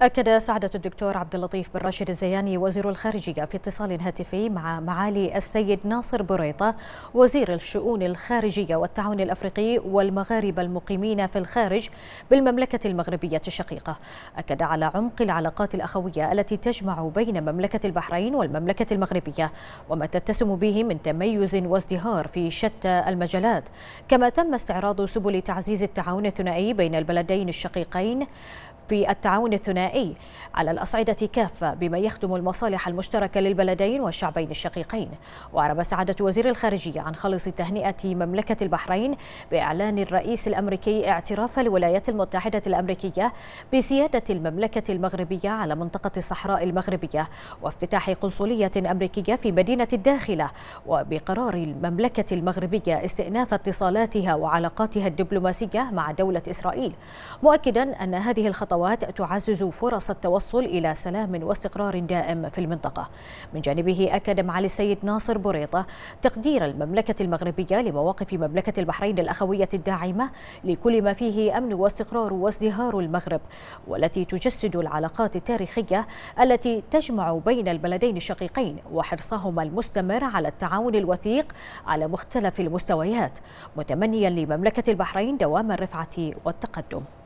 أكد سعادة الدكتور عبد اللطيف بن راشد الزياني وزير الخارجية في اتصال هاتفي مع معالي السيد ناصر بريطة وزير الشؤون الخارجية والتعاون الأفريقي والمغاربة المقيمين في الخارج بالمملكة المغربية الشقيقة أكد على عمق العلاقات الأخوية التي تجمع بين مملكة البحرين والمملكة المغربية وما تتسم به من تميز وازدهار في شتى المجالات كما تم استعراض سبل تعزيز التعاون الثنائي بين البلدين الشقيقين في التعاون الثنائي الثنائي على الأصعدة كافة بما يخدم المصالح المشتركة للبلدين والشعبين الشقيقين وأعرب سعادة وزير الخارجية عن خلص تهنئة مملكة البحرين بإعلان الرئيس الأمريكي اعتراف الولايات المتحدة الأمريكية بسيادة المملكة المغربية على منطقة الصحراء المغربية وافتتاح قنصلية أمريكية في مدينة الداخلة وبقرار المملكة المغربية استئناف اتصالاتها وعلاقاتها الدبلوماسية مع دولة إسرائيل مؤكدا أن هذه الخطوات تعزز فرص التوصل إلى سلام واستقرار دائم في المنطقة من جانبه أكد معالي السيد ناصر بوريطة تقدير المملكة المغربية لمواقف مملكة البحرين الأخوية الداعمة لكل ما فيه أمن واستقرار وازدهار المغرب والتي تجسد العلاقات التاريخية التي تجمع بين البلدين الشقيقين وحرصهما المستمر على التعاون الوثيق على مختلف المستويات متمنيا لمملكة البحرين دوام الرفعة والتقدم